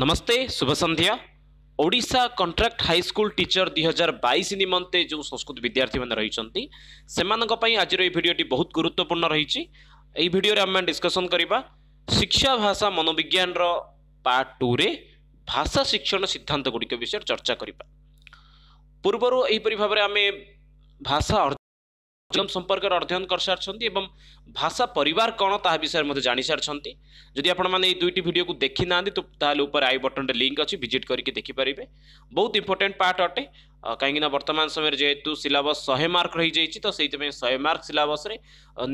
ନମସ୍ତେ ଶୁଭ ସନ୍ଧ୍ୟା Odisha contract high school teacher ଦୁଇ ହଜାର ବାଇଶ ନିମନ୍ତେ ଯେଉଁ ସଂସ୍କୃତ ବିଦ୍ୟାର୍ଥୀମାନେ ରହିଛନ୍ତି ସେମାନଙ୍କ ପାଇଁ ଆଜିର ଏହି ଭିଡ଼ିଓଟି ବହୁତ ଗୁରୁତ୍ୱପୂର୍ଣ୍ଣ ରହିଛି ଏହି ଭିଡ଼ିଓରେ ଆମେ ଡିସ୍କସନ୍ କରିବା ଶିକ୍ଷା ଭାଷା ମନୋବିଜ୍ଞାନର ପାର୍ଟ ଟୁରେ ଭାଷା ଶିକ୍ଷଣ ସିଦ୍ଧାନ୍ତ ଗୁଡ଼ିକ ବିଷୟରେ ଚର୍ଚ୍ଚା କରିବା ପୂର୍ବରୁ ଏହିପରି ଭାବରେ ଆମେ ଭାଷା सम्पर्कर अयन गरिसारिन्छ भाषा परिवार कन् ता विषयमा जानेसारिन्छ जिम्मी आप दुई भिडियो देखिना तपाईँ आई बटन लिङ्क अहि भिजिट गरिदिपारे बहुत इंपोर्टेंट पार्ट अटे कहीँक वर्तमा समय जुन सिलाबस शे मर्क रहे मर्क सिलाबस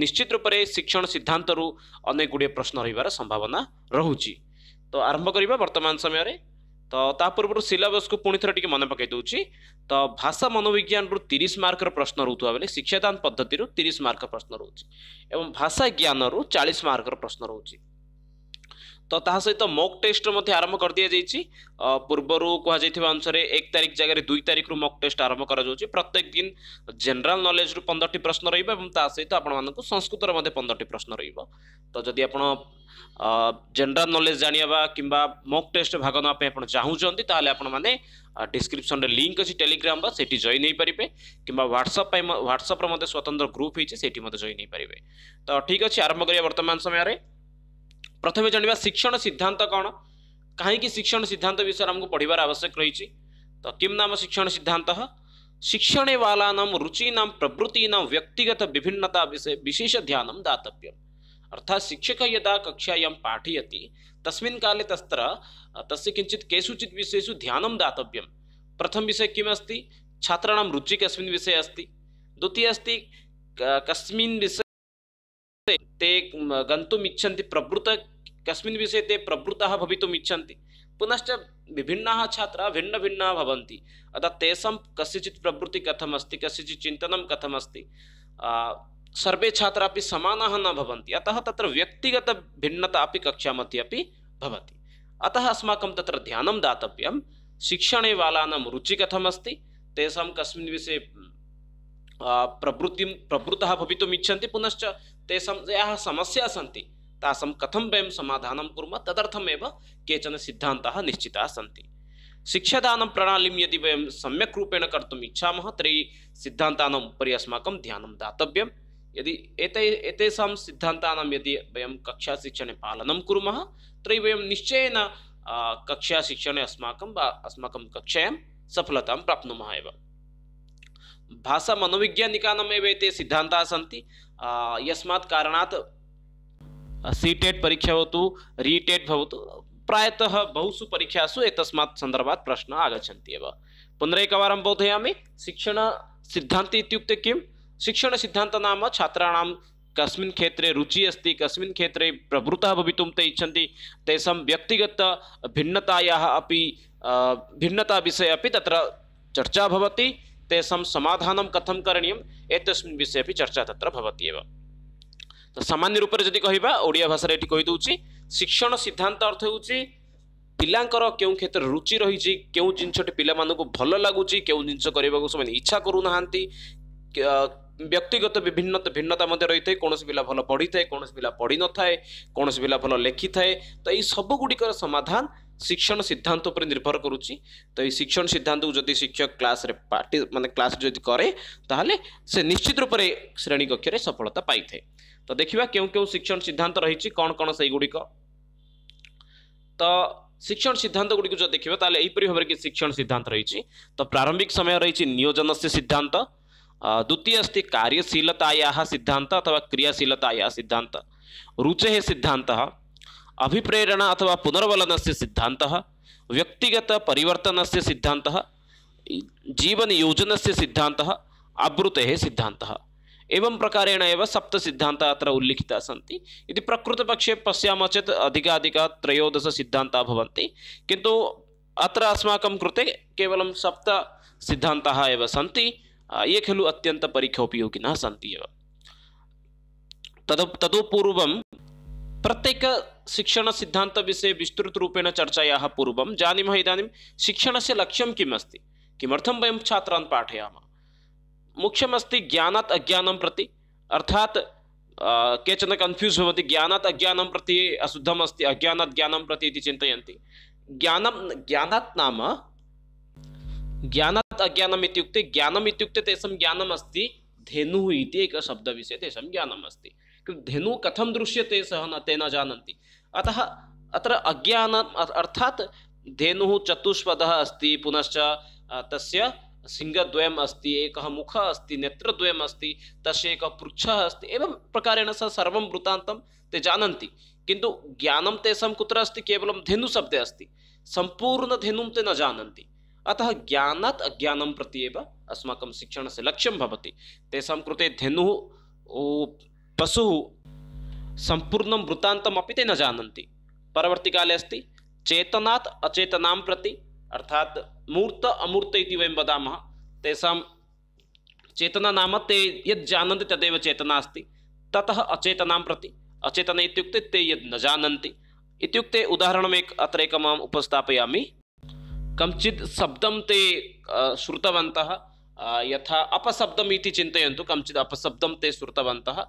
निश्चित रूपले शिक्षण अनेक अनेकगुडे प्रश्न संभावना सम्भावना तो आरंभ आरम्भ वर्तमान समय त पूर्व सिलाबसको पूरे मन पके देउँछ त भाषा मनोविज्ञान रु तिस मार्क प्रश्न रोबा बेला शिक्षादान पद्धतिहरू तिरि मार्क प्रश्न रुच्छ भाषा ज्ञान रु मर्क मार्क प्रश्न रुच्छ ତ ତାହା ସହିତ ମକ୍ ଟେଷ୍ଟର ମଧ୍ୟ ଆରମ୍ଭ କରିଦିଆଯାଇଛି ପୂର୍ବରୁ କୁହାଯାଇଥିବା ଅନୁସାରେ ଏକ ତାରିଖ ଜାଗାରେ ଦୁଇ ତାରିଖରୁ ମକ୍ ଟେଷ୍ଟ ଆରମ୍ଭ କରାଯାଉଛି ପ୍ରତ୍ୟେକ ଦିନ ଜେନେରାଲ ନଲେଜରୁ ପନ୍ଦରଟି ପ୍ରଶ୍ନ ରହିବ ଏବଂ ତା ସହିତ ଆପଣମାନଙ୍କୁ ସଂସ୍କୃତର ମଧ୍ୟ ପନ୍ଦରଟି ପ୍ରଶ୍ନ ରହିବ ତ ଯଦି ଆପଣ ଜେନେରାଲ ନଲେଜ ଜାଣିବା କିମ୍ବା ମକ୍ ଟେଷ୍ଟରେ ଭାଗ ନେବା ପାଇଁ ଆପଣ ଚାହୁଁଛନ୍ତି ତାହେଲେ ଆପଣମାନେ ଡିସ୍କ୍ରିପସନରେ ଲିଙ୍କ ଅଛି ଟେଲିଗ୍ରାମର ସେଠି ଜଏନ୍ ହେଇପାରିବେ କିମ୍ବା ହ୍ୱାଟ୍ସଅପ୍ ପାଇଁ ହ୍ୱାଟ୍ସଅପ୍ର ମଧ୍ୟ ସ୍ୱତନ୍ତ୍ର ଗ୍ରୁପ୍ ହେଇଛି ସେଠି ମଧ୍ୟ ଜଏନ୍ ହେଇପାରିବେ ତ ଠିକ୍ ଅଛି ଆରମ୍ଭ କରିବା ବର୍ତ୍ତମାନ ସମୟରେ ପ୍ରଥମେ जाना शिक्षण सिद्धांत कौन कहीं शिक्षण सिद्धांत विषय ଆମକୁ ପଢ଼ିବାର आवश्यक रही ତ କିମ୍ ନାମ शिक्षण सिद्धांत शिक्षण वालानां रुचीनां प्रवृत्तीनां व्यक्तिगत विभिन्नता विषये विशेषध्यानं दातव्यम् अर्थात् शिक्षकः यदा कक्षायां पाठयति तस्मिन् काले तत्र तस्य किञ्चित् केषुचित् विषयेषु ध्यानं दातव्यं प्रथमविषयः किमस्ति छात्राणां रुचिः कस्मिन् विषये अस्ति द्वितीयः अस्ति कस्मिन् विषये ते गन्तुमिच्छन्ति प्रभृत कस्मिन् विषये ते प्रभृत भवितुमिच्छन्ति पुनश्च विभिन्नाः छात्राः भिन्न भवन्ति अतः तेषां कस्यचित् प्रवृत्तिः कथमस्ति कस्यचित् चिन्तनं कथमस्ति सर्वे छात्र अपि समानाः न भवन्ति अतः तत्र व्यक्तिगतभिन्नता अपि कक्षामध्ये अपि अतः अस्माक ध्यान ध्यानं शिक्षण बालां रुचि कथमस्त कथमस्ति तेषां कस्मिन् विषये पुनश्च तेषां समस्या सी सन्ति कथम कथं समाधान कूम कुर्मः केचन सिद्धांत निश्चिता सी शिक्षादान प्रणाली यदि वह सम्यक् रूपेण कर्तुम् इच्छामः तर्हि सिद्धान्तानाम् उपरि अस्माकं ध्यानं दातव्यं यदि एक सिद्धांता यदि वह कक्षा शिक्षण पालन कूम तरी वह निश्चय कक्षा शिक्षण अस्माक अस्माक सफलतां सफलता प्राप्त भाषा मनोविज्ञानिकानमेवैते सिद्धान्ताः सी यस्मात् कारणात् सी टेट् परीक्षा भवतु रीटेट् भवतु प्रायतः बहुषु परीक्षासु एतस्मात् सन्दर्भात् प्रश्नाः आगच्छन्ति एव पुनः एकवारं बोधयामि शिक्षणसिद्धान्ति इत्युक्ते किं शिक्षणसिद्धान्तः नाम छात्राणां कस्मिन् क्षेत्रे रुचिः अस्ति कस्मिन् क्षेत्रे प्रवृत्तः भवितुं ते इच्छन्ति तेषां व्यक्तिगतभिन्नतायाः अपि भिन्नताविषये अपि तत्र चर्चा भवति तेषां समाधानं कथं करणीयम् एतस्मिन् विषये अपि चर्चा तत्र भवति एव ତ ସାମାନ୍ୟ ରୂପରେ ଯଦି କହିବା ଓଡ଼ିଆ ଭାଷାରେ ଏଠି କହିଦେଉଛି ଶିକ୍ଷଣ ସିଦ୍ଧାନ୍ତ ଅର୍ଥ ହେଉଛି ପିଲାଙ୍କର କେଉଁ କ୍ଷେତ୍ରରେ ରୁଚି ରହିଛି କେଉଁ ଜିନିଷଟି ପିଲାମାନଙ୍କୁ ଭଲ ଲାଗୁଛି କେଉଁ ଜିନିଷ କରିବାକୁ ସେମାନେ ଇଚ୍ଛା କରୁନାହାନ୍ତି ବ୍ୟକ୍ତିଗତ ବିଭିନ୍ନ ଭିନ୍ନତା ମଧ୍ୟ ରହିଥାଏ କୌଣସି ପିଲା ଭଲ ପଢ଼ିଥାଏ କୌଣସି ପିଲା ପଢ଼ିନଥାଏ କୌଣସି ପିଲା ଭଲ ଲେଖିଥାଏ ତ ଏଇ ସବୁଗୁଡ଼ିକର ସମାଧାନ શિક્ષણ સિદ્ધાંત ઉપર નિર્ભર કરુચી તો એ શિક્ષણ સિદ્ધાંતକୁ ଯଦି ଶିକ୍ଷକ କ୍ଲାସ୍ରେ ପାର୍ଟି ମାନେ କ୍ଲାସ୍ ଯଦି କରେ ତାହେଲେ ସେ ନିଶ୍ଚିତ ରୂପରେ ଶ୍ରେଣୀ କକ୍ଷରେ ସଫଳତା ପାଇଥାଏ ତ ଦେଖିବା କେଉଁ କେଉଁ ଶିକ୍ଷଣ ସିଦ୍ଧାନ୍ତ ରହିଛି କ'ଣ କ'ଣ ସେଇଗୁଡ଼ିକ ତ ଶିକ୍ଷଣ ସିଦ୍ଧାନ୍ତ ଗୁଡ଼ିକୁ ଯଦି ଦେଖିବା ତାହେଲେ ଏହିପରି ଭାବରେ କି ଶିକ୍ଷଣ ସିଦ୍ଧାନ୍ତ ରହିଛି ତ ପ୍ରାରମ୍ଭିକ ସମୟ ରହିଛି ନିୟୋଜନସ୍ୟ ସିଦ୍ଧାନ୍ତ ଦ୍ୱିତୀୟ ଅସ୍ତି କାର୍ଯ୍ୟଶୀଳତାୟାः ସିଦ୍ଧାନ୍ତ ଅଥବା କ୍ରିୟାଶୀଳତାୟାः ସିଦ୍ଧାନ୍ତ ରୁଚେः ସିଦ୍ଧାନ୍ତः ಅಭಿಪ್ರೇರಣ से सिद्धांत व्यक्तिगत ವ್ಯಕ್ತಿಗತ से सिद्धांत जीवन योजन से सिद्धांत आवृते सिद्धांत एवं प्रकारेण सप्त सिद्धांत अत्र उल्लिखिता सन्ति इति प्रकृतपक्षे पशा चेत अधिकाधिक त्रयोदश सिद्धान्ताः भवन्ति किन्तु अत्र अस्माकं कृते केवलं सप्त सिद्धांत एव सन्ति ये खलु अत्यन्तपरीक्षोपयोगिनः सन्ति एव तद ततः प्रत्येक शिक्षणसिद्धान्तविषये विस्तृतरूपेण चर्चायाः पूर्वं पूर्व इदानीं शिक्षणस्य शिक्षण से लक्ष्य किमस्त किम छात्रान् पाठयाम मुख्यमस्त ज्ञानात् अज्ञान प्रति अर्थ केचन कन्फ्यूज होती ज्ञानात् अज्ञान प्रति अशुद्धमस्त अज्ञान ज्ञान प्रति चिंतन ज्ञान ज्ञानं ज्ञात नाम ज्ञानात् अज्ञानम् इत्युक्ते तेज़ ज्ञानमस्त तेषां ज्ञानम् अस्ति धेनुः धेनु कथम दृश्यते सह न ते न जानन्ति अतः अत्र अज्ञान अर्थात धेनुः चतुष्पदः अस्ति पुनश्च तस्य सिंहद्वयम् अस्ति एकः मुखः अस्ति नेत्रद्वयम् अस्ति तस्य एकः पृच्छः अस्ति एवं प्रकारेण सः सर्वं वृत्तान्तं ते जानन्ति किन्तु ज्ञानं तेषां कुत्र अस्ति केवलं धेनुशब्दे अस्ति सम्पूर्णधेनुं ते न जानन्ति अतः ज्ञानात् अज्ञानं प्रति एव अस्माकं शिक्षणस्य लक्ष्यं भवति तेषां कृते धेनुः पशु संपूर्ण वृत्तान्तमपि ते न जानन्ति काले अस्त चेतना अचेतना प्रति अर्थात् मूर्त अमूर्त वह वाला तेतना चेतना नाम ते यदि तदव तदेव चेतना अस्त तत अचेतना प्रति अचेतन ते यद् उदाहरण अत्रेक उपस्थापया कंचि शब्द ते शुतव यहाँ अपशब्दी चिंतन कंचिद अपशब्दे अपशब्दं ते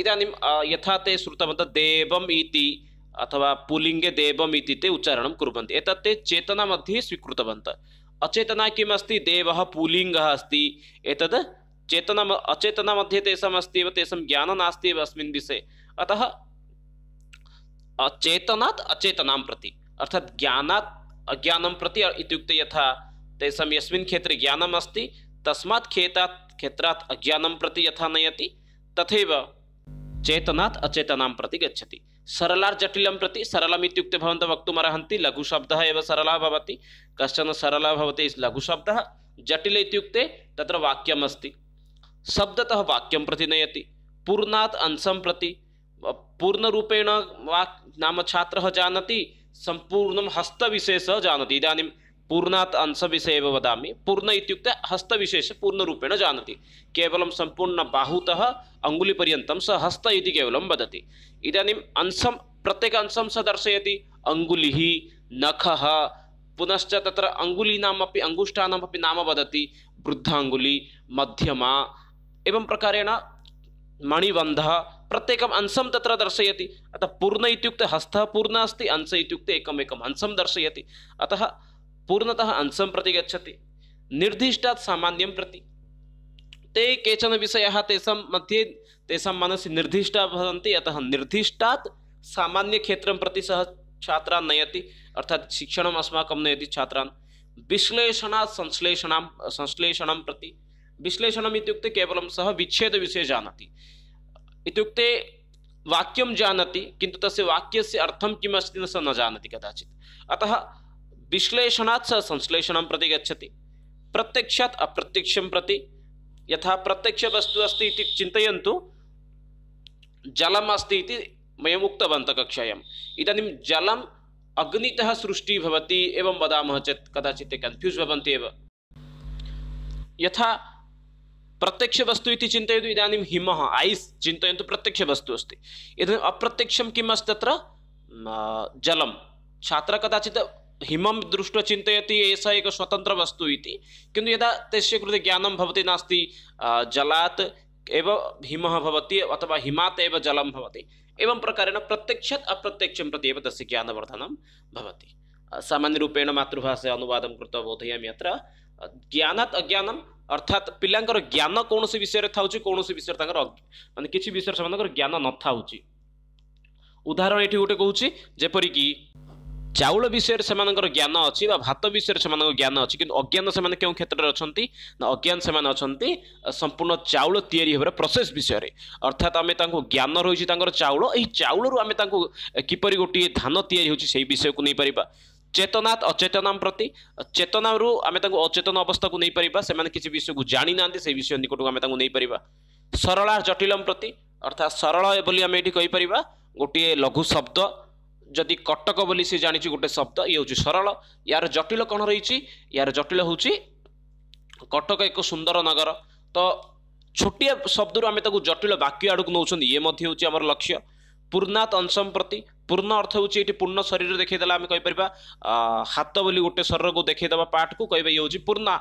इदानीं यथा ते श्रुतवन्तः देवम् इति अथवा पुलिङ्गे देवम् इति ते उच्चारणं कुर्वन्ति एतत् ते चेतनामध्ये स्वीकृतवन्तः अचेतना किमस्ति देवः पुलिङ्गः अस्ति एतद् चेतना अचेतनमध्ये तेषाम् अस्ति एव तेषां ज्ञानं नास्ति एव अस्मिन् विषये अतः चेतनात् अचेतनां प्रति अर्थात् ज्ञानात् अज्ञानं प्रति इत्युक्ते यथा तेषां यस्मिन् क्षेत्रे ज्ञानम् अस्ति तस्मात् क्षेत्रात् क्षेत्रात् अज्ञानं प्रति यथा नयति तथैव चेतनात् अचेतनां प्रति गच्छति सरलार् जटिलं प्रति इत्युक्ते भवन्तः वक्तुमर्हन्ति लघुशब्दः एव सरलः भवति कश्चन सरलः भवति लघुशब्दः जटिल इत्युक्ते तत्र वाक्यमस्ति शब्दतः वाक्यं प्रति नयति पूर्णात् अंशं प्रति पूर्णरूपेण वाक् नाम छात्रः जानति सम्पूर्णं हस्तविशेषः जानति इदानीं पूर्णात् अंश विषय वादा पूर्ण इत्युक्ते हस्तविशेष पूर्णरूपेण जानाति संपूर्ण बाहूत अंगुलीपर्यत स हस्त इति केवलं वदति अंश प्रत्येक अंश स दर्शयति अङ्गुलिः नख पुनश्च त्र अङ्गुलीनामपि अंगुष्ठा नाम वदति मध्यमा एवं प्रकारेण मणिबंध प्रत्येक अंश त्र दर्शयति अतः पूर्ण हस्त पूर्ण अस्त अंश इत्युक्ते अंश दर्शय अतः पूर्णतः अंशं प्रति गच्छति निर्दिष्टात् सामान्यं प्रति ते केचन विषयाः तेषां मध्ये तेषां मनसि निर्दिष्टाः भवन्ति अतः निर्दिष्टात् सामान्यक्षेत्रं प्रति सः छात्रान् नयति अर्थात् शिक्षणम् अस्माकं नयति छात्रान् विश्लेषणात् संश्लेषणां संश्लेषणं प्रति विश्लेषणम् इत्युक्ते केवलं सः विच्छेदविषये जानाति इत्युक्ते वाक्यं जानाति किन्तु तस्य वाक्यस्य अर्थं किमस्ति न सः न जानाति कदाचित् अतः विश्लेषणात् स संश्लेषणं प्रति गच्छति प्रत्यक्षात् अप्रत्यक्षं प्रति यथा प्रत्यक्षवस्तु अस्ति इति चिन्तयन्तु जलम् अस्ति इति वयम् उक्तवन्तः कक्षायाम् इदानीं जलम् अग्नितः सृष्टिः भवति एवं वदामः चेत् कदाचित् ते कन्फ्यूस् यथा प्रत्यक्षवस्तु इति चिन्तयतु इदानीं हिमः ऐस् चिन्तयन्तु प्रत्यक्षवस्तु अस्ति इदानीम् अप्रत्यक्षं किम् अस्ति तत्र जलं हिमं दृष्ट्वा चिन्तयति एषा एक स्वतन्त्रवस्तु इति किन्तु यदा तस्य कृते ज्ञानं भवति नास्ति जलात् एव हिमः भवति अथवा हिमात् एव जलं भवति एवं प्रकारेण प्रत्यक्षात् अप्रत्यक्षं प्रति एव तस्य ज्ञानवर्धनं भवति सामान्यरूपेण मातृभाषा अनुवादं कृत्वा बोधयामि अत्र ज्ञानात् अज्ञानम् ଅର୍ଥାତ୍ ପିଲାଙ୍କର ଜ୍ଞାନ କୌଣସି ବିଷୟରେ ଥାଉଛି କୌଣସି ବିଷୟରେ ତାଙ୍କର ମାନେ କିଛି ବିଷୟରେ ସେମାନଙ୍କର ଜ୍ଞାନ ନଥାଉଛି ଉଦାହରଣ ଏଠି ଗୋଟେ କହୁଛି ଯେପରିକି ଚାଉଳ ବିଷୟରେ ସେମାନଙ୍କର ଜ୍ଞାନ ଅଛି ବା ଭାତ ବିଷୟରେ ସେମାନଙ୍କ ଜ୍ଞାନ ଅଛି କିନ୍ତୁ ଅଜ୍ଞାନ ସେମାନେ କେଉଁ କ୍ଷେତ୍ରରେ ଅଛନ୍ତି ନା ଅଜ୍ଞାନ ସେମାନେ ଅଛନ୍ତି ସମ୍ପୂର୍ଣ୍ଣ ଚାଉଳ ତିଆରି ହେବାର ପ୍ରୋସେସ୍ ବିଷୟରେ ଅର୍ଥାତ୍ ଆମେ ତାଙ୍କୁ ଜ୍ଞାନ ରହିଛି ତାଙ୍କର ଚାଉଳ ଏହି ଚାଉଳରୁ ଆମେ ତାଙ୍କୁ କିପରି ଗୋଟିଏ ଧାନ ତିଆରି ହେଉଛି ସେହି ବିଷୟକୁ ନେଇପାରିବା ଚେତନାତ୍ ଅଚେତନାମ ପ୍ରତି ଚେତନାରୁ ଆମେ ତାଙ୍କୁ ଅଚେତନ ଅବସ୍ଥାକୁ ନେଇପାରିବା ସେମାନେ କିଛି ବିଷୟକୁ ଜାଣିନାହାନ୍ତି ସେହି ବିଷୟ ନିକଟକୁ ଆମେ ତାଙ୍କୁ ନେଇପାରିବା ସରଳା ଜଟିଲମ୍ ପ୍ରତି ଅର୍ଥାତ୍ ସରଳ ବୋଲି ଆମେ ଏଠି କହିପାରିବା ଗୋଟିଏ ଲଘୁ ଶବ୍ଦ जदि कटक बोली जाने गएर शब्द यार जटिल कहाँ सुंदर नगर त छोटा शब्दहरू आम त जटिल बाक्य आड्कु नउँछ इमध्यक्ष पूर्णाथ अंश प्रति पूर्ण अर्थ हौ पूर्ण शरीर देखैदे आम कहिपार हात बोली गएर शरीरको देखैद पाठ कुरा इच्छा पूर्णा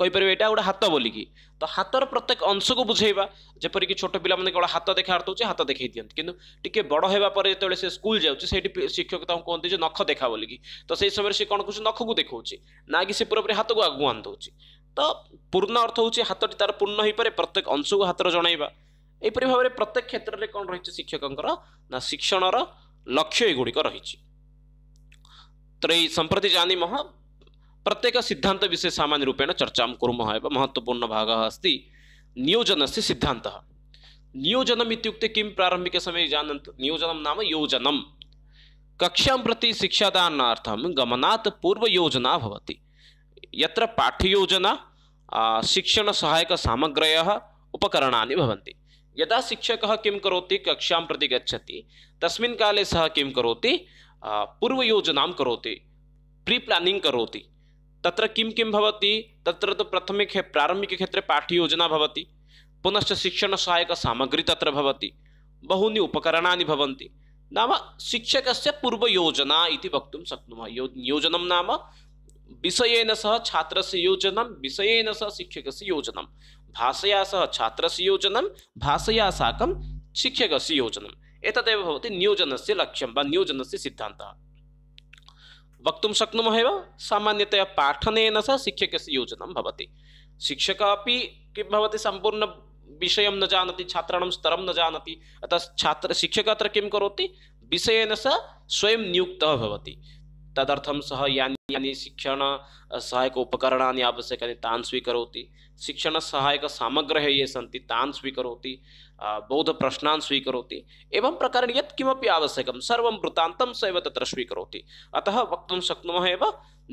କହିପାରିବେ ଏଇଟା ଗୋଟେ ହାତ ବୋଲିକି ତ ହାତର ପ୍ରତ୍ୟେକ ଅଂଶକୁ ବୁଝେଇବା ଯେପରିକି ଛୋଟ ପିଲାମାନେ କେବଳ ହାତ ଦେଖା ଅର୍ଥଉଛି ହାତ ଦେଖେଇ ଦିଅନ୍ତି କିନ୍ତୁ ଟିକେ ବଡ଼ ହେବା ପରେ ଯେତେବେଳେ ସେ ସ୍କୁଲ ଯାଉଛି ସେଇଠି ଶିକ୍ଷକ ତାଙ୍କୁ କୁହନ୍ତି ଯେ ନଖ ଦେଖା ବୋଲିକି ତ ସେଇ ସମୟରେ ସେ କ'ଣ କରୁଛି ନଖକୁ ଦେଖାଉଛି ନା କି ସେ ପୁରାପୁରି ହାତକୁ ଆଗକୁ ଆଣିଦେଉଛି ତ ପୂର୍ଣ୍ଣ ଅର୍ଥ ହେଉଛି ହାତଟି ତାର ପୂର୍ଣ୍ଣ ହୋଇପାରେ ପ୍ରତ୍ୟେକ ଅଂଶକୁ ହାତର ଜଣାଇବା ଏହିପରି ଭାବରେ ପ୍ରତ୍ୟେକ କ୍ଷେତ୍ରରେ କ'ଣ ରହିଛି ଶିକ୍ଷକଙ୍କର ନା ଶିକ୍ଷଣର ଲକ୍ଷ୍ୟ ଏଗୁଡ଼ିକ ରହିଛି ତ ଏଇ ସମ୍ପ୍ରତି ଜାନି ମହା रूपेण चर्चा कूम कुर्मः एव महत्त्वपूर्णभागः अस्ति नियोजनस्य सिद्धान्तः सिद्धांत इत्युक्ते किं समय जानत निजन नाम योजना कक्षा प्रति शिक्षादानार्थं गमना पूर्वयोजना भवति यत्र शिक्षण सहायक उपकरणानि भवन्ति यदा शिक्षक किं कौती कक्षा प्रति गति तस्ले सह कि किं करोति प्री प्लांग कौती तत्र किम किम भवति तत्र तो प्रथमिक है प्रारंभिक क्षेत्रे पाठ्ययोजना भवति पुनश्च शिक्षण सहायक सामग्री तत्र भवति बहूनि उपकरणानि भवन्ति नाम शिक्षकस्य पूर्वयोजना इति वक्तुं शक्नुमः यो योजनं नाम विषयेन सह छात्रस्य योजनं विषयेन सह शिक्षकस्य योजनं भाषया सह छात्रस्य योजनं भाषया साकं शिक्षकस्य योजनम् एतदेव भवति नियोजनस्य लक्ष्यं वा नियोजनस्य सिद्धान्तः वक्त शक्नुमः सामान्यतया पाठनेन सह शिक्षक योजना शिक्षक अभी अपि संपूर्ण विषय न जानती छात्राणां स्तर न जानती अतः छात्र शिक्षक अत्र किं करोति विषयेन सह स्वयं नियुक्तः भवति तदर्थं सः यानि यानि शिक्षण सहायक उपकरणानि आवश्यकानि तान् स्वीकरोति शिक्षणसहायकसामग्रः ये सी तान् स्वीकरोति प्रश्ना स्वीकरोति एवं प्रकार यत् किमपि आवश्यकं सर्वं वृत्तान्तं स एव तत्र स्वीकरोति अतः वक्तुं शक्नुमः एव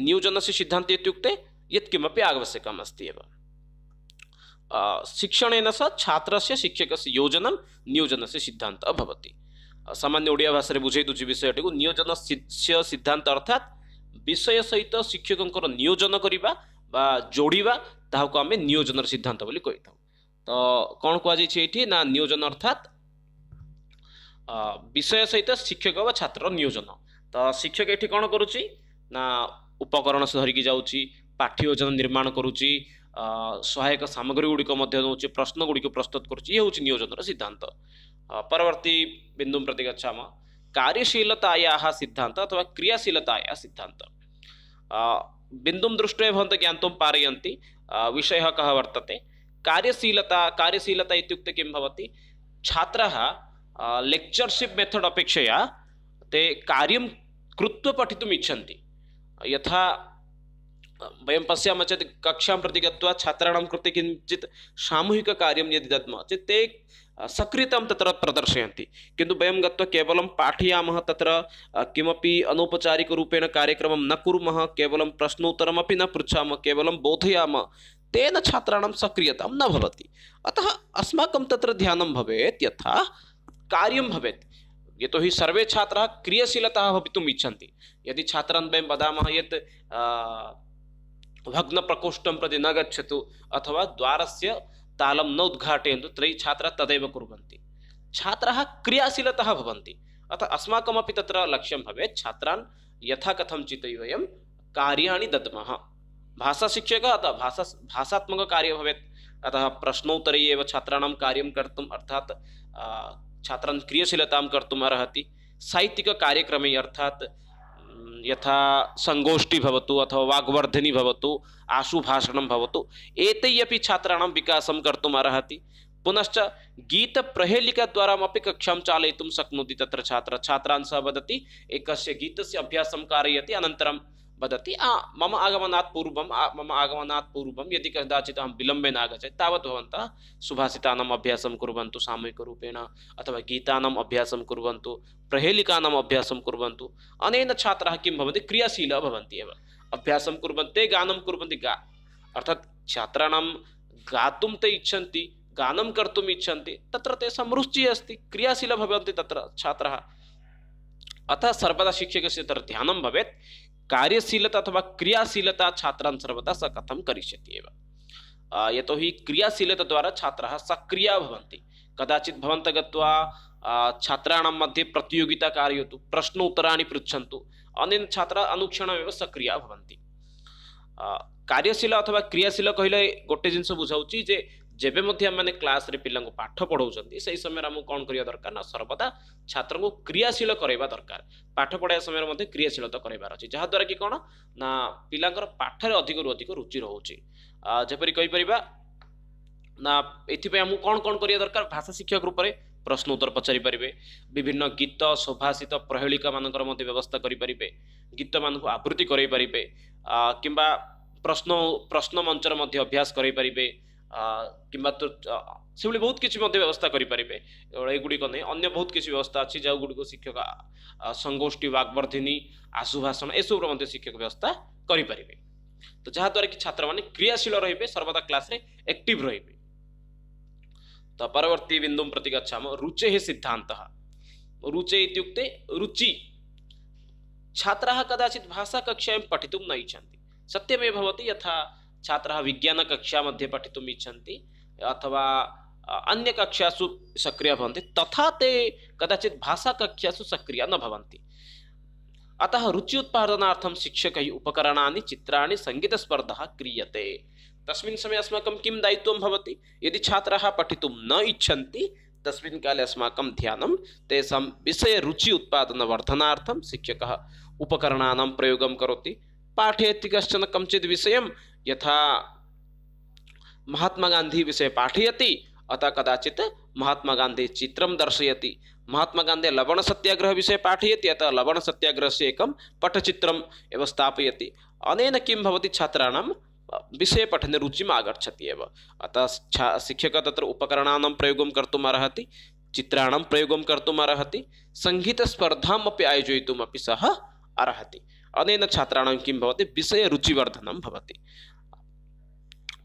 नियोजनस्य सिद्धान्ते इत्युक्ते यत्किमपि आवश्यकम् अस्ति एव शिक्षणेन सह छात्रस्य शिक्षकस्य योजनं नियोजनस्य सिद्धान्तः भवति सामान्य भाषा बुझेयतु जी विषयटिकु नियोजनस्य सिद्धान्त अर्थात् ବିଷୟ ସହିତ ଶିକ୍ଷକଙ୍କର ନିୟୋଜନ କରିବା ବା ଯୋଡ଼ିବା ତାହାକୁ ଆମେ ନିୟୋଜନର ସିଦ୍ଧାନ୍ତ ବୋଲି ତ କ'ଣ କୁହାଯାଇଛି ଏଇଠି ନା ନିୟୋଜନ ଅର୍ଥାତ୍ ବିଷୟ ସହିତ ଶିକ୍ଷକ ବା ଛାତ୍ରର ନିୟୋଜନ ତ ଶିକ୍ଷକ ଏଠି କ'ଣ କରୁଛି ନା ଉପକରଣ ଧରିକି ଯାଉଛି ପାଠ୍ୟ ଯୋଜନା ନିର୍ମାଣ କରୁଛି ସହାୟକ ସାମଗ୍ରୀ ଗୁଡ଼ିକ ମଧ୍ୟ ଦେଉଛି ପ୍ରଶ୍ନ ଗୁଡ଼ିକୁ ପ୍ରସ୍ତୁତ କରୁଛି ଇଏ ହେଉଛି ନିୟୋଜନର ସିଦ୍ଧାନ୍ତ ପରବର୍ତ୍ତୀ ବିନ୍ଦୁ ପ୍ରତି ଗଚ୍ଛାମ കാര്യଶୀଳତାୟାଃ ସିଦ୍ଧାନ୍ତ ଅଥବା କ୍ରିୟାଶୀଳତାୟା ସିଦ୍ଧାନ୍ତ ବିନ୍ଦୁଂ ଦୃଷ୍ଟେ ଭବन्तः ज्ञातुं पारयन्ति विषयः कः वर्तते कार्यशीलता कार्यशीलता इत्युक्ते किं भवति छात्रः लेक्चर्शिप् मेथड् अपेक्षया ते कार्यं कृत्वा पठितुम् इच्छन्ति यथा वयं पश्यामः चेत् कक्षां प्रति गत्वा छात्राणां कृते किञ्चित् सामूहिककार्यं यदि दद्मः चेत् ते सक्रियतां तत्र प्रदर्शयन्ति किन्तु वयं गत्वा केवलं पाठयामः तत्र किमपि अनौपचारिकरूपेण कार्यक्रमं न कुर्मः केवलं प्रश्नोत्तरमपि न पृच्छामः केवलं बोधयामः तेन छात्राणां सक्रियता नवती अतः अस्माकं तत्र ध्यानं यथा कार्यं भवेत् यतो हि सर्वे छात्राः क्रियाशीलताः भवितुम् इच्छन्ति यदि छात्रान् वयं वदामः यत् भग्नप्रकोष्ठं प्रति न गच्छतु अथवा द्वारस्य तालं न उद्घाटयन्तु तर्हि छात्राः तदेव कुर्वन्ति छात्राः क्रियाशीलताः भवन्ति अतः अस्माकमपि तत्र लक्ष्यं भवेत् छात्रान् यथा कथं वयं कार्याणि दद्मः भाषा शिक्षक अतः भाषा भाषात्मक कार्य भवेत् अतः प्रश्नोत्तरी एव छात्राणां कार्यं कर्तुम् अर्थात् छात्रान् क्रियाशीलतां कर्तुम् अर्हति साहित्यिककार्यक्रमे अर्थात् यथा सङ्गोष्ठी भवतु अथवा वाग्वर्धिनी भवतु आशुभाषणं भवतु एतैः अपि छात्राणां विकासं कर्तुम् अर्हति पुनश्च गीतप्रहेलिकाद्वारामपि कक्षां चालयितुं शक्नोति तत्र छात्रः छात्रान् सह वदति एकस्य गीतस्य अभ्यासं कारयति अनन्तरं वदति आ मम आगमनात् पूर्वं मम आगमनात् पूर्वं यदि कदाचित् अहं विलम्बेन आगच्छेत् तावत् भवन्तः सुभाषितानाम् अभ्यासं कुर्वन्तु सामूहिकरूपेण अथवा गीतानाम् अभ्यासं कुर्वन्तु प्रहेलिकानाम् अभ्यासं कुर्वन्तु अनेन छात्राः किं भवन्ति क्रियाशीलः भवन्ति एव अभ्यासं कुर्वन्ति गानं कुर्वन्ति गा अर्थात् छात्राणां गातुं ते इच्छन्ति गानं कर्तुम् इच्छन्ति तत्र तेषां रुचिः अस्ति क्रियाशीलः भवन्ति तत्र छात्राः अतः सर्वदा शिक्षकस्य तत्र ध्यानं भवेत् कार्यशीलता अथवा क्रियाशीलता छात्रान् सर्वदा स कथं करिष्यति एव यतोहि क्रियाशीलताद्वारा छात्राः सक्रियाः भवन्ति कदाचित् भवन्तः गत्वा छात्राणां मध्ये प्रतियोगिता कारयतु प्रश्नोत्तराणि पृच्छन्तु अनेन छात्राः अनुक्षणमेव सक्रियाः भवन्ति कार्यशील अथवा क्रियाशील କହିଲେ गोटे ଜିନିଷ ବୁଝାଉଛି जे ଯେବେ ମଧ୍ୟ ଆମେମାନେ କ୍ଲାସ୍ରେ ପିଲାଙ୍କୁ ପାଠ ପଢ଼ାଉଛନ୍ତି ସେହି ସମୟରେ ଆମକୁ କ'ଣ କରିବା ଦରକାର ନା ସର୍ବଦା ଛାତ୍ରଙ୍କୁ କ୍ରିୟାଶୀଳ କରାଇବା ଦରକାର ପାଠ ପଢ଼ାଇବା ସମୟରେ ମଧ୍ୟ କ୍ରିୟାଶୀଳତା କରାଇବାର ଅଛି ଯାହାଦ୍ୱାରା କି କ'ଣ ନା ପିଲାଙ୍କର ପାଠରେ ଅଧିକରୁ ଅଧିକ ରୁଚି ରହୁଛି ଯେପରି କହିପାରିବା ନା ଏଥିପାଇଁ ଆମକୁ କ'ଣ କ'ଣ କରିବା ଦରକାର ଭାଷା ଶିକ୍ଷକ ରୂପରେ ପ୍ରଶ୍ନ ଉତ୍ତର ପଚାରିପାରିବେ ବିଭିନ୍ନ ଗୀତ ଶୋଭାଷିତ ପ୍ରହେଳିକାମାନଙ୍କର ମଧ୍ୟ ବ୍ୟବସ୍ଥା କରିପାରିବେ ଗୀତମାନଙ୍କୁ ଆବୃତ୍ତି କରାଇପାରିବେ କିମ୍ବା ପ୍ରଶ୍ନ ପ୍ରଶ୍ନ ମଞ୍ଚର ମଧ୍ୟ ଅଭ୍ୟାସ କରାଇପାରିବେ कि से बहुत किसी व्यवस्था करेंगुड़िक नहीं अगर बहुत किसी व्यवस्था अच्छी जो गुड़िक शिक्षक संगोष्ठी वाग्वर्धिनी आशुभाषण यह सब शिक्षक व्यवस्था करेंगे तो जहाद्वारा कि छात्र मैंने क्रियाशील रे सर्वदा क्लास एक्टिव रे तो परवर्त बिंदु प्रति गच्छा रुचे ही सिद्धांत रुचे इतुक्त रुचि छात्र कदाचित भाषा कक्षा पठित नई सत्यमेवती यथा छात्रः विज्ञानकक्षामध्ये पठितुम् इच्छन्ति अथवा अन्यकक्षासु सक्रियाः भवन्ति तथा ते कदाचित् भाषाकक्षासु सक्रियाः न भवन्ति अतः रुच्युत्पादनार्थं शिक्षकैः उपकरणानि चित्राणि सङ्गीतस्पर्धः क्रियते तस्मिन् समये अस्माकं किं दायित्वं भवति यदि छात्राः पठितुं न इच्छन्ति तस्मिन् काले अस्माकं ध्यानं तेषां विषये रुचि उत्पादनवर्धनार्थं शिक्षकः उपकरणानां प्रयोगं करोति पाठयति कश्चन कञ्चित् विषयं यथा महात्मा गांधी विषय पाठयती अतः कदाचित महात्मा गांधी चित्रम दर्शयति महात्मा गांधी लवण सत्याग्रह विषय पाठयती अतः लवण सत्याग्रह से एक पटचित्रम एवं स्थापयति अनेन किं भवति छात्राणां विषय पठने रुचिम आगछति एव अतः शिक्षक तत्र उपकरणानां प्रयोगं कर्तुम् अर्हति चित्राणां प्रयोगं कर्तुम् अर्हति सङ्गीतस्पर्धाम् अपि आयोजयितुमपि सः अर्हति अनेन छात्राणां किं भवति विषयरुचिवर्धनं भवति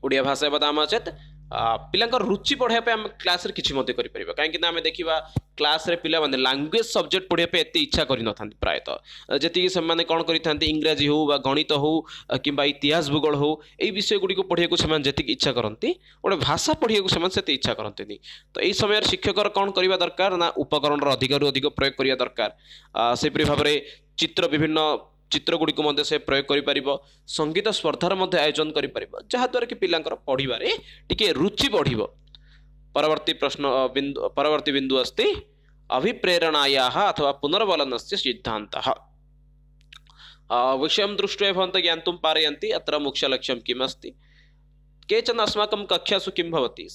ଓଡ଼ିଆ ଭାଷା ବାଦ ଆମେ ଚେତ୍ ପିଲାଙ୍କର ରୁଚି ପଢ଼ିବା ପାଇଁ ଆମେ କ୍ଲାସ୍ରେ କିଛି ମଧ୍ୟ କରିପାରିବା କାହିଁକି ନା ଆମେ ଦେଖିବା କ୍ଲାସ୍ରେ ପିଲାମାନେ ଲାଙ୍ଗୁଏଜ୍ ସବଜେକ୍ଟ ପଢ଼ିବା ପାଇଁ ଏତେ ଇଚ୍ଛା କରିନଥାନ୍ତି ପ୍ରାୟତଃ ଯେତିକି ସେମାନେ କ'ଣ କରିଥାନ୍ତି ଇଂରାଜୀ ହେଉ ବା ଗଣିତ ହେଉ କିମ୍ବା ଇତିହାସ ଭୂଗୋଳ ହେଉ ଏଇ ବିଷୟଗୁଡ଼ିକୁ ପଢ଼ିବାକୁ ସେମାନେ ଯେତିକି ଇଚ୍ଛା କରନ୍ତି ଗୋଟେ ଭାଷା ପଢ଼ିବାକୁ ସେମାନେ ସେତେ ଇଚ୍ଛା କରନ୍ତିନି ତ ଏହି ସମୟରେ ଶିକ୍ଷକର କ'ଣ କରିବା ଦରକାର ନା ଉପକରଣର ଅଧିକରୁ ଅଧିକ ପ୍ରୟୋଗ କରିବା ଦରକାର ସେହିପରି ଭାବରେ ଚିତ୍ର ବିଭିନ୍ନ ଚିତ୍ରଗୁଡ଼ିକୁ ମଧ୍ୟ ସେ ପ୍ରୟୋଗ କରିପାରିବ ସଙ୍ଗୀତ ସ୍ପର୍ଦ୍ଧାର ମଧ୍ୟ ଆୟୋଜନ କରିପାରିବ ଯାହାଦ୍ୱାରା କି ପିଲାଙ୍କର ପଢ଼ିବାରେ ଟିକିଏ ରୁଚି ବଢ଼ିବ ପରବର୍ତ୍ତୀ ପ୍ରଶ୍ନ ବିନ୍ଦୁ ପରବର୍ତ୍ତୀ अथवा पुनर्वलन से सिद्धांत विषय दृष्टि ज्ञात पारयन्ति अत्र मुख्यलक्ष्यं किम् अस्ति केचन अस्माक कक्षासु किं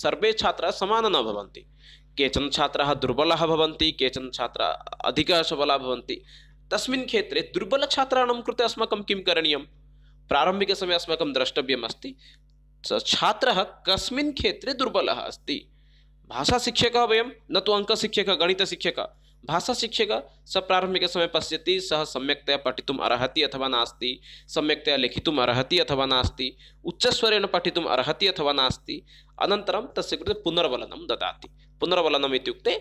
सर्वे छात्राः समानाः न केचन छात्राः दुर्बला केचन छात्राः अधिकाः सबलाः तस्मिन् क्षेत्रे दुर्बलछात्राणां कृते अस्माकं किं करणीयं प्रारम्भिकसमये अस्माकं द्रष्टव्यमस्ति स छात्रः कस्मिन् क्षेत्रे दुर्बलः अस्ति भाषाशिक्षकः वयं न तु अङ्कशिक्षकः गणितशिक्षकः भाषाशिक्षकः स प्रारम्भिकसमये पश्यति सः सम्यक्तया पठितुम् अर्हति अथवा नास्ति सम्यक्तया लेखितुम् अर्हति अथवा नास्ति उच्चस्वरेण पठितुम् अर्हति अथवा नास्ति अनन्तरं तस्य कृते पुनर्वलनं ददाति पुनर्वलनम् इत्युक्ते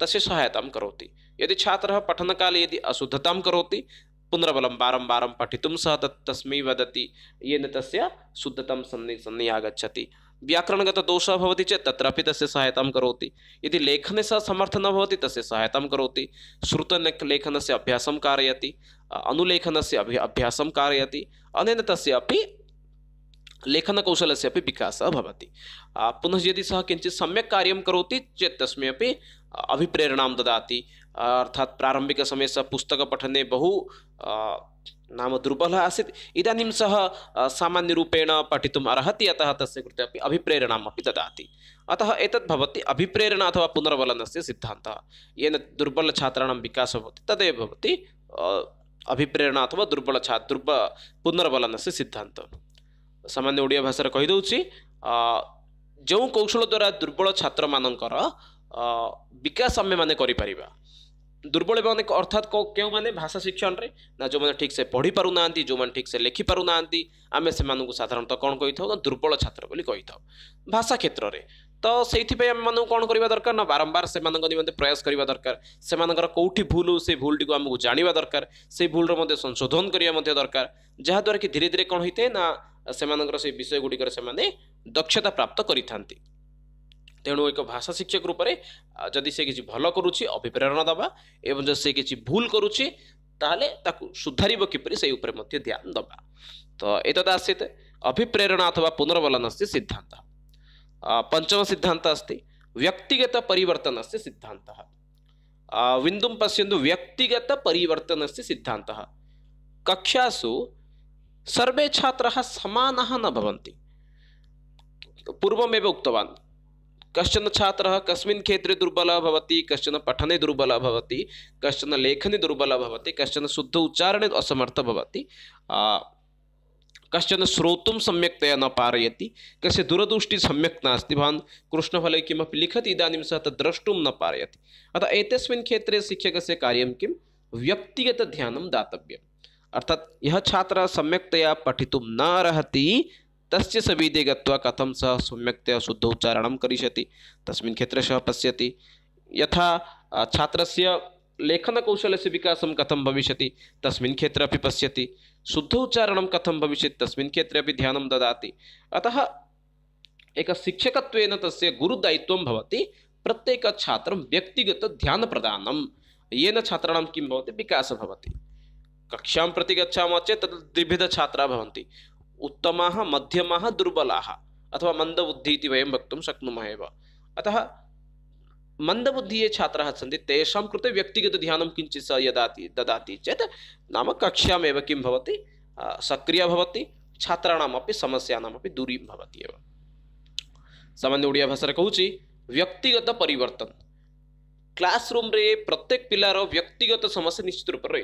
तस्य सहायतां करोति यदि पठन पठनकाले यदि अशुद्धता कौती पुनर्बलं बारम वारं पठि सह तस्म तस्मै वदति येन तस्य शुद्धतां सन्नि सन्नि आगच्छति व्याकरणगतदोषः भवति चेत् तत्रापि तस्य सहायता कौती यदि लेखने सह समर्थ न भवति तस्य सहायतां करोति श्रुतलेखनस्य अभ्यासं कारयति अनुलेखनस्य अभ्य अभ्यासं कारयति अनेन तस्य लेखनकौशलस्यापि विकासः भवति पुनः यदि सः किञ्चित् सम्यक् कार्यं करोति चेत् तस्मै अपि अभिप्रेरणां ददाति अर्थात् प्रारम्भिकसमये सः पुस्तकपठने बहु नाम दुर्बलः आसीत् इदानीं सः सामान्यरूपेण पठितुम् अर्हति अतः तस्य कृते अपि अभिप्रेरणाम् अपि ददाति अतः एतद् भवति अभिप्रेरणा अथवा पुनर्वलनस्य सिद्धान्तः येन दुर्बलछात्राणां विकासः भवति तदेव भवति अभिप्रेरणा अथवा दुर्बलछा दुर्ब पुनर्वलनस्य सिद्धान्तः ସାମାନ୍ୟ ଓଡ଼ିଆ ଭାଷାରେ କହିଦେଉଛି ଯେଉଁ କୌଶଳ ଦ୍ୱାରା ଦୁର୍ବଳ ଛାତ୍ରମାନଙ୍କର ବିକାଶ ଆମେମାନେ କରିପାରିବା ଦୁର୍ବଳ ମାନେ ଅର୍ଥାତ୍ କେଉଁମାନେ ଭାଷା ଶିକ୍ଷଣରେ ନା ଯେଉଁମାନେ ଠିକ୍ସେ ପଢ଼ି ପାରୁନାହାନ୍ତି ଯେଉଁମାନେ ଠିକ୍ସେ ଲେଖି ପାରୁନାହାନ୍ତି ଆମେ ସେମାନଙ୍କୁ ସାଧାରଣତଃ କ'ଣ କହିଥାଉ ନା ଦୁର୍ବଳ ଛାତ୍ର ବୋଲି କହିଥାଉ ଭାଷା କ୍ଷେତ୍ରରେ ତ ସେଇଥିପାଇଁ ଆମମାନଙ୍କୁ କ'ଣ କରିବା ଦରକାର ନା ବାରମ୍ବାର ସେମାନଙ୍କ ନିମନ୍ତେ ପ୍ରୟାସ କରିବା ଦରକାର ସେମାନଙ୍କର କେଉଁଠି ଭୁଲ ହେଉ ସେ ଭୁଲଟିକୁ ଆମକୁ ଜାଣିବା ଦରକାର ସେଇ ଭୁଲର ମଧ୍ୟ ସଂଶୋଧନ କରିବା ମଧ୍ୟ ଦରକାର ଯାହାଦ୍ୱାରା କି ଧୀରେ ଧୀରେ କ'ଣ ହୋଇଥାଏ ନା ସେମାନଙ୍କର ସେଇ ବିଷୟ ଗୁଡ଼ିକରେ ସେମାନେ ଦକ୍ଷତା ପ୍ରାପ୍ତ କରିଥାନ୍ତି ତେଣୁ ଏକ ଭାଷା ଶିକ୍ଷକ ରୂପରେ ଯଦି ସେ କିଛି ଭଲ କରୁଛି ଅଭିପ୍ରେରଣା ଦେବା ଏବଂ ଯଦି ସେ କିଛି ଭୁଲ କରୁଛି ତାହେଲେ ତାକୁ ସୁଧାରିବ କିପରି ସେଇ ଉପରେ ମଧ୍ୟ ଧ୍ୟାନ ଦେବା ତ ଏତଦ୍ ଆସିତ ଅଭିପ୍ରେରଣା ଅଥବା ପୁନର୍ବଲନ ସେ ସିଦ୍ଧାନ୍ତ ପଞ୍ଚମ ସିଦ୍ଧାନ୍ତ ଅସ୍ତି व्यक्तिगत परिवर्तन से सिद्धांत विंदुम पश्यंतु व्यक्तिगत परिवर्तन से सिद्धांत कक्षासु सर्वे छात्राः समानाः न भवन्ति पूर्वमेव उक्तवान् कश्चन छात्रः कस्मिन् क्षेत्रे दुर्बलः भवति कश्चन पठने दुर्बलः भवति कश्चन लेखने दुर्बलः भवति कश्चन शुद्ध उच्चारणे असमर्थः भवति कश्चन श्रोतुं सम्यक्तया न पारयति कस्य दूरदृष्टिः सम्यक् नास्ति भवान् कृष्णफले किमपि लिखति इदानीं सः तद् द्रष्टुं न पारयति अतः एतस्मिन् क्षेत्रे शिक्षकस्य कार्यं किं व्यक्तिगतध्यानं दातव्यम् अर्थात यह छात्र सम्यक्तया पठित न रहती तस्य सविधे गत्वा कथं सः सम्यक्तया शुद्धोच्चारणं करिष्यति तस्मिन् क्षेत्रे सः पश्यति यथा छात्रस्य लेखनकौशलस्य विकासं कथं भविष्यति तस्मिन् क्षेत्रे अपि पश्यति शुद्धोच्चारणं कथं भविष्यति तस्मिन् क्षेत्रे अपि ध्यानं ददाति अतः एकशिक्षकत्वेन तस्य गुरुदायित्वं भवति प्रत्येकछात्रं व्यक्तिगतध्यानप्रदानं येन छात्राणां किं भवति विकासः भवति कक्षा प्रति गच्छामः चेत् तत्र छात्रा भवन्ति उत्तमाः दुर्बला अथवा मंदबुद्धि वह वक्त वक्तुं अतः मंदबुद्धि ये छात्र सी तेषां व्यक्तिगत ध्यान किंचित सः यदाति ददाति नाम कक्ष्यामेव किं भवति सक्रिया भवति छात्राणामपि समस्यानामपि दूरीं भवति एव सामान्य ଓଡ଼ିଆ व्यक्तिगत କହୁଛି ବ୍ୟକ୍ତିଗତ ପରିବର୍ତ୍ତନ କ୍ଲାସ୍ ରୁମ୍ରେ ପ୍ରତ୍ୟେକ ପିଲାର ବ୍ୟକ୍ତିଗତ ସମସ୍ୟା ନିଶ୍ଚିତ ରୂପରେ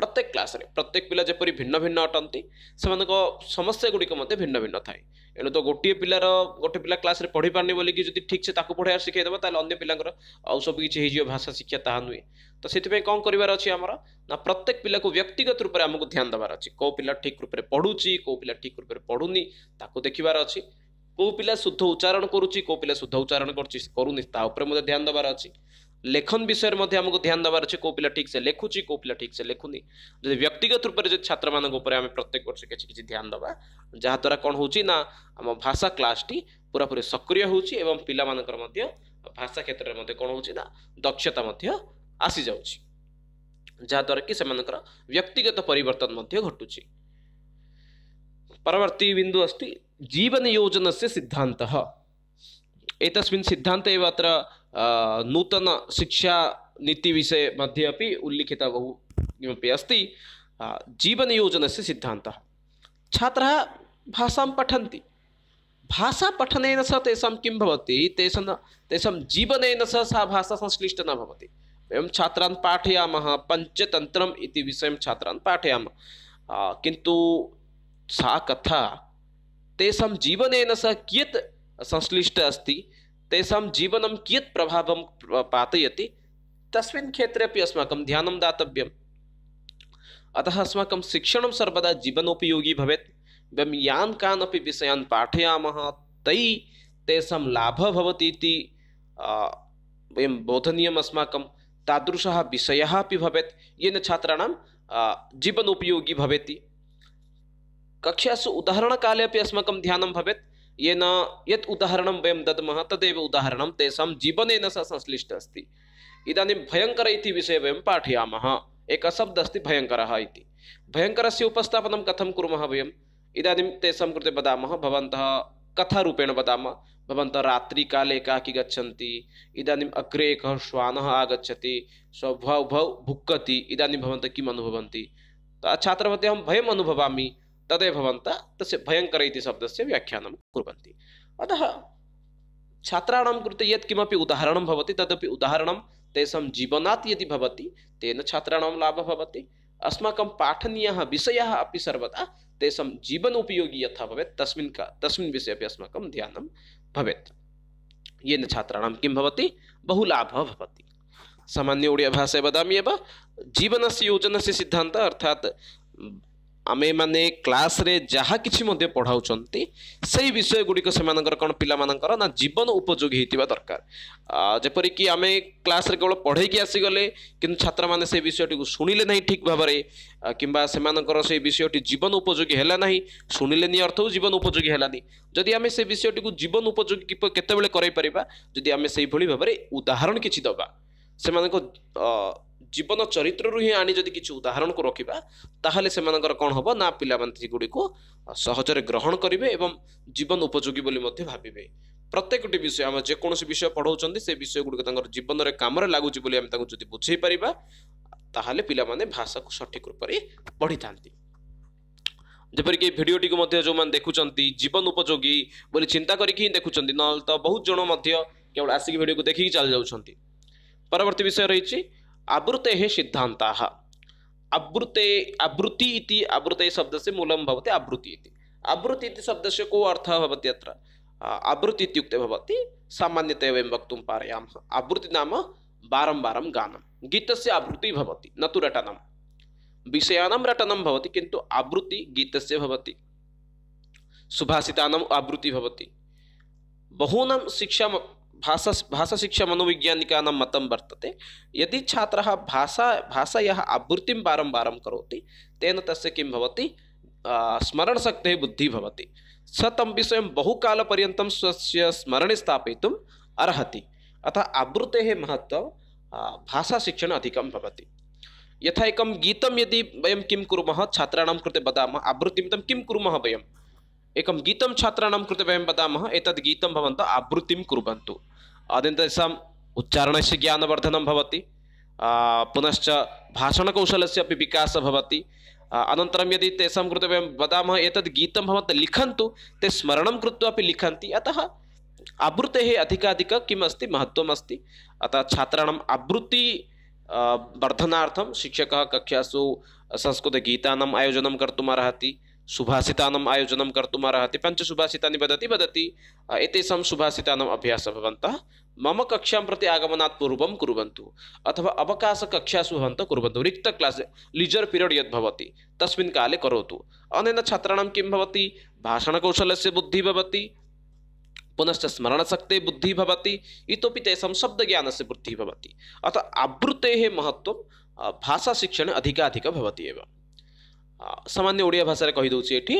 ପ୍ରତ୍ୟେକ କ୍ଲାସ୍ରେ ପ୍ରତ୍ୟେକ ପିଲା ଯେପରି ଭିନ୍ନ ଭିନ୍ନ ଅଟନ୍ତି ସେମାନଙ୍କ ସମସ୍ୟା ଗୁଡ଼ିକ ମଧ୍ୟ ଭିନ୍ନ ଭିନ୍ନ ଥାଏ ଏଣୁ ତ ଗୋଟିଏ ପିଲାର ଗୋଟେ ପିଲା କ୍ଲାସ୍ରେ ପଢ଼ିପାରୁନି ବୋଲିକି ଯଦି ଠିକ୍ ସେ ତାକୁ ପଢ଼େଇବା ଶିଖେଇଦେବ ତାହେଲେ ଅନ୍ୟ ପିଲାଙ୍କର ଆଉ ସବୁ କିଛି ହେଇଯିବ ଭାଷା ଶିକ୍ଷା ତାହା ନୁହେଁ ତ ସେଥିପାଇଁ କ'ଣ କରିବାର ଅଛି ଆମର ନା ପ୍ରତ୍ୟେକ ପିଲାକୁ ବ୍ୟକ୍ତିଗତ ରୂପରେ ଆମକୁ ଧ୍ୟାନ ଦେବାର ଅଛି କେଉଁ ପିଲା ଠିକ୍ ରୂପରେ ପଢ଼ୁଛି କେଉଁ ପିଲା ଠିକ୍ ରୂପରେ ପଢ଼ୁନି ତାକୁ ଦେଖିବାର ଅଛି କେଉଁ ପିଲା ଶୁଦ୍ଧ ଉଚ୍ଚାରଣ କରୁଛି କେଉଁ ପିଲା ଶୁଦ୍ଧ ଉଚ୍ଚାରଣ କରୁଛି କରୁନି ତା ଉପରେ ମଧ୍ୟ ଧ୍ୟାନ ଦେବାର ଅଛି लेखन विषय में ध्यान देवार अच्छे कौ पिला ठीक से लेखुची कौ पिला ठीक से लेखुनि जब व्यक्तिगत रूप से छात्र मान प्रत्येक वर्ष किसी ध्यान दवा जहाद्वारा कौन हो आम भाषा क्लास टी पूरा पूरी सक्रिय हो पिला भाषा क्षेत्र में कौन हो दक्षता आसी जाऊँगी जहाद्वारा कि से व्यक्तिगत परिवर्तन घटू परवर्ती बिंदु अस्ति जीवन योजना से सिद्धांत एतस्मिन् सिद्धान्ते एव नूतन शिक्षा नीति विषय मध्ये अपि उल्लिखित बहु किमपि अस्ति जीवनयोजनस्य सिद्धान्तः छात्राः भाषां पठन्ति भाषा भाषापठनेन सह तेषां किं भवति तेषां तेषां जीवनेन सह सा भाषा संश्लिष्टा न भवति वयं छात्रान् पाठयामः पञ्चतन्त्रम् इति विषयं छात्रान् पाठयामः किन्तु सा कथा तेषां जीवनेन सह कियत् संश्लिष्टा अस्ति तेषां जीवनं कियत् प्रभावं पातयति तस्मिन् क्षेत्रे अपि अस्माकं ध्यानं दातव्यम् अतः अस्माकं शिक्षणं सर्वदा जीवनोपयोगी भवेत् वयं यान् कान् अपि विषयान् पाठयामः तै तेषां लाभः भवति इति वयं बोधनीयम् अस्माकं तादृशः विषयः अपि भवेत् येन छात्राणां जीवनोपयोगी भवेति कक्षासु उदाहरणकाले अपि अस्माकं ध्यानं भवेत् येन यत् उदाहरणं वयं दद्मः तदेव उदाहरणं तेषां जीवनेन सह संश्लिष्ट अस्त इदानीं भयंकर इति विषये वयं पाठयामः एकः शब्दः भयंकर भयङ्करः इति भयङ्करस्य उपस्थापनं कथं कुर्मः वयम् इदानीं तेषां कृते कथारूपेण वादा भवन्तः रात्रिकाले एकाकी गच्छन्ति इदानीम् अग्रे एकः श्वानः आगच्छति स्वभौ भौ भुक्कति इदानीं भवन्तः किम् अनुभवन्ति छात्रवती तदेव भवन्तः तस्य भयङ्कर इति शब्दस्य व्याख्यानं कुर्वन्ति अतः छात्राण कृते यत्किमपि उदाहरणं भवति तदपि उदाहरणं तेषां जीवनात् यदि भवति तेन छात्राणां लाभः भवति अस्माकं पाठनीयः विषयः अपि सर्वदा तेषां जीवन उपयोगी यथा भवेत् तस्मिन् का तस्मिन् विषये अपि अस्माकं ध्यानं भवेत् येन छात्राणां किं भवति बहु लाभः भवति सामान्य ओडियाभाषाया वदामि एव जीवनस्य योजनस्य सिद्धान्तः अर्थात् ଆମେମାନେ କ୍ଲାସ୍ରେ ଯାହା କିଛି ମଧ୍ୟ ପଢ଼ାଉଛନ୍ତି ସେଇ ବିଷୟଗୁଡ଼ିକ ସେମାନଙ୍କର କ'ଣ ପିଲାମାନଙ୍କର ନା ଜୀବନ ଉପଯୋଗୀ ହେଇଥିବା ଦରକାର ଯେପରିକି ଆମେ କ୍ଲାସ୍ରେ କେବଳ ପଢ଼େଇକି ଆସିଗଲେ କିନ୍ତୁ ଛାତ୍ରମାନେ ସେ ବିଷୟଟିକୁ ଶୁଣିଲେ ନାହିଁ ଠିକ୍ ଭାବରେ କିମ୍ବା ସେମାନଙ୍କର ସେ ବିଷୟଟି ଜୀବନ ଉପଯୋଗୀ ହେଲା ନାହିଁ ଶୁଣିଲେନି ଅର୍ଥ ଜୀବନ ଉପଯୋଗୀ ହେଲାନି ଯଦି ଆମେ ସେ ବିଷୟଟିକୁ ଜୀବନ ଉପଯୋଗୀ କେତେବେଳେ କରାଇପାରିବା ଯଦି ଆମେ ସେଇଭଳି ଭାବରେ ଉଦାହରଣ କିଛି ଦେବା ସେମାନଙ୍କ जीवन चरित्रहरू हिँड्ने कि उदाहरणको रोक तर कम हे नगुडि सहजरे ग्रहण गरे जीवन उपयोगी पनि भावे प्रत्येक विषय आउँदा विषय से विषय गुडिक जीवन र काम लाग बुझै पार ता भाषाको सठिक रूपले पढिता जपरिक भिडियो देखुन्छ जीवन उपयोगी बोली चिन्ताको देखुन न बहुतज केवल आसिक भिडियो देखिक चाहिँ परवर्ती विषय रह आवृतेः सिद्धान्ताः आवृते आवृत्ति इति आवृते शब्दस्य मूलं भवति आवृत्ति इति आवृत्ति इति शब्दस्य को अर्थ होती अत्र आवृत्ति सामान्यतः भवति वक्त वयं वक्तुं आवृत्ति नाम वारं वारं गानं गीतस्य आवृत्तिः भवति न तु रटनं विषयाणां रटनं भवति किन्तु आवृत्ति गीतस्य भवति सुभाषितानाम् आवृत्तिः भवति बहूनां शिक्षाम् भाषा भाषाशिक्षा मनोवैज्ञानिकानां मतं वर्तते यदि छात्रः भाषा भाषायाः आवृत्तिं वारं वारं करोति तेन तस्य किं भवति स्मरणशक्तिः बुद्धिः भवति स तं विषयं बहुकालपर्यन्तं स्वस्य स्मरणे स्थापयितुम् अर्हति अतः आवृत्तेः महत्त्वं भाषाशिक्षणे अधिकं भवति यथा एकं गीतं यदि वयं किं कुर्मः छात्राणां कृते वदामः आवृत्तिं तं किं कुर्मः वयम् एकं गीतं छात्राणां कृते वयं वदामः एतद् गीतं भवन्तः आवृत्तिं कुर्वन्तु अनेन उच्चारण से ज्ञानवर्धन भवति पुनश्च भाषणकौशल से विकास भवति यदि तेषां कृते वयं वदामः एतद् गीतं ते स्मरण कृत्वा अतः आवृत्ते अधिकाधिक किम् अतः छात्राण आवृत्ति वर्धनाथ शिक्षक कक्षासु संस्कृतगीता आयोजन कर्तुम् सुभाषिता आयोजन कर्तुम् अर्हति पञ्चसुभाषितानि सुभाषिता अभ्यास मम कक्षा प्रति आगमना पूर्व कुरंत अथवा अवकाश भवन्तः कुरंत रिक्त क्लास लीजर पीरियड यदि तस् काले कौतु अन छात्राणां कि भाषण कौशल से बुद्धि पुनश्च स्मरणशक्तेः बुद्धि भवति इतोपि शब्द ज्ञान से बुद्धि अतः आवृत्ते महत्व भाषा शिक्षण अधिकाधिक ସାମାନ୍ୟ ଓଡ଼ିଆ ଭାଷାରେ କହିଦେଉଛି ଏଠି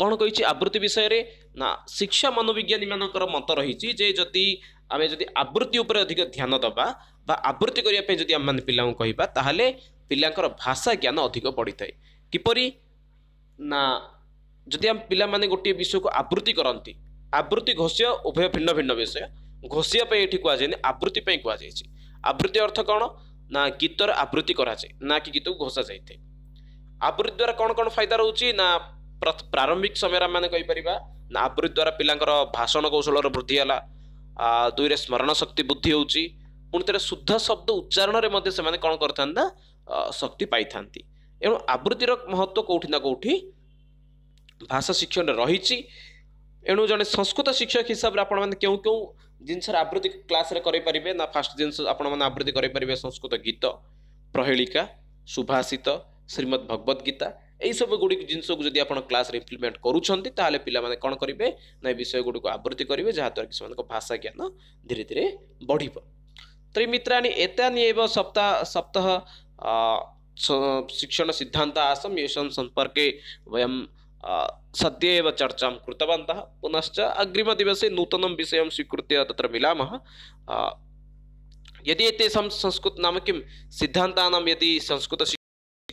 କ'ଣ କହିଛି ଆବୃତ୍ତି ବିଷୟରେ ନା ଶିକ୍ଷା ମନୋବିଜ୍ଞାନୀମାନଙ୍କର ମତ ରହିଛି ଯେ ଯଦି ଆମେ ଯଦି ଆବୃତ୍ତି ଉପରେ ଅଧିକ ଧ୍ୟାନ ଦେବା ବା ଆବୃତ୍ତି କରିବା ପାଇଁ ଯଦି ଆମେମାନେ ପିଲାଙ୍କୁ କହିବା ତାହେଲେ ପିଲାଙ୍କର ଭାଷା ଜ୍ଞାନ ଅଧିକ ବଢ଼ିଥାଏ କିପରି ନା ଯଦି ଆମେ ପିଲାମାନେ ଗୋଟିଏ ବିଷୟକୁ ଆବୃତ୍ତି କରନ୍ତି ଆବୃତ୍ତି ଘୋଷିବା ଉଭୟ ଭିନ୍ନ ଭିନ୍ନ ବିଷୟ ଘୋଷିବା ପାଇଁ ଏଠି କୁହାଯାଇନି ଆବୃତ୍ତି ପାଇଁ କୁହାଯାଇଛି ଆବୃତ୍ତି ଅର୍ଥ କ'ଣ ନା ଗୀତର ଆବୃତ୍ତି କରାଯାଏ ନା କି ଗୀତକୁ ଘୋଷା ଯାଇଥାଏ ଆବୃତ୍ତି ଦ୍ୱାରା କ'ଣ କ'ଣ ଫାଇଦା ରହୁଛି ନା ପ୍ରାରମ୍ଭିକ ସମୟରେ ଆମେମାନେ କହିପାରିବା ନା ଆବୃତ୍ତି ଦ୍ୱାରା ପିଲାଙ୍କର ଭାଷଣ କୌଶଳର ବୃଦ୍ଧି ହେଲା ଦୁଇରେ ସ୍ମରଣ ଶକ୍ତି ବୃଦ୍ଧି ହେଉଛି ପୁଣି ଥରେ ଶୁଦ୍ଧ ଶବ୍ଦ ଉଚ୍ଚାରଣରେ ମଧ୍ୟ ସେମାନେ କ'ଣ କରିଥାନ୍ତି ନା ଶକ୍ତି ପାଇଥାନ୍ତି ଏଣୁ ଆବୃତ୍ତିର ମହତ୍ଵ କେଉଁଠି ନା କେଉଁଠି ଭାଷା ଶିକ୍ଷଣରେ ରହିଛି ଏଣୁ ଜଣେ ସଂସ୍କୃତ ଶିକ୍ଷକ ହିସାବରେ ଆପଣମାନେ କେଉଁ କେଉଁ ଜିନିଷରେ ଆବୃତ୍ତି କ୍ଲାସ୍ରେ କରିପାରିବେ ନା ଫାଷ୍ଟ ଜିନିଷ ଆପଣମାନେ ଆବୃତ୍ତି କରିପାରିବେ ସଂସ୍କୃତ ଗୀତ ପ୍ରହେଳିକା ସୁଭାଷିତ ଶ୍ରୀମଦ ଭଗବତ ଗୀତା ଏଇସବୁ ଗୁଡ଼ିକ ଜିନିଷକୁ ଯଦି ଆପଣ କ୍ଲାସ୍ରେ ଇମ୍ପ୍ଲିମେଣ୍ଟ କରୁଛନ୍ତି ତାହେଲେ ପିଲାମାନେ କ'ଣ କରିବେ ନା ଏ ବିଷୟ ଗୁଡ଼ିକୁ ଆବୃତ୍ତି କରିବେ ଯାହାଦ୍ୱାରା କି ସେମାନଙ୍କ ଭାଷା ଜ୍ଞାନ ଧୀରେ ଧୀରେ ବଢ଼ିବ ତ୍ରିମିତ୍ରାଣୀ ଏତାନି ଏବ ସପ୍ତାହ ସପ୍ତାହ शिक्षण सिद्धांत आसम येषां सम्पर्के वयं सद्य एव चर्चां कृतवन्तः पुनश्च अग्रिमदिवसे नूतनं विषयं स्वीकृत्य तत्र मिलामः यदि एतेषां संस्कृत नाम किं सिद्धान्तानां यदि संस्कृत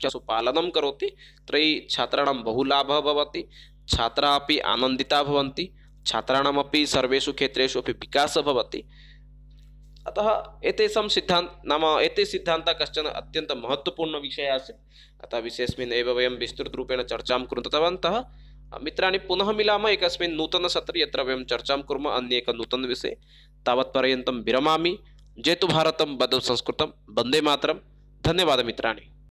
शिक्षासु पालनं करोति तर्हि छात्राणां बहु लाभः भवति छात्रा अपि आनंदिता भवन्ति छात्राणामपि सर्वेषु क्षेत्रेषु अपि विकासः भवति अतः एतेषां सिद्धान्त नाम एते सिद्धान्तः कश्चन महत्वपूर्ण विषय आसीत् अतः विशेषस्मिन् एव वयं रूपेण चर्चा कृतवन्तः मित्राणि पुनः मिलामः एकस्मिन् नूतनसत्रे यत्र वयं चर्चा कुर्मः अन्य एकः नूतनविषये तावत्पर्यन्तं विरमामि जेतु भारतं वद संस्कृतं वन्दे मातरं धन्यवाद मित्राणि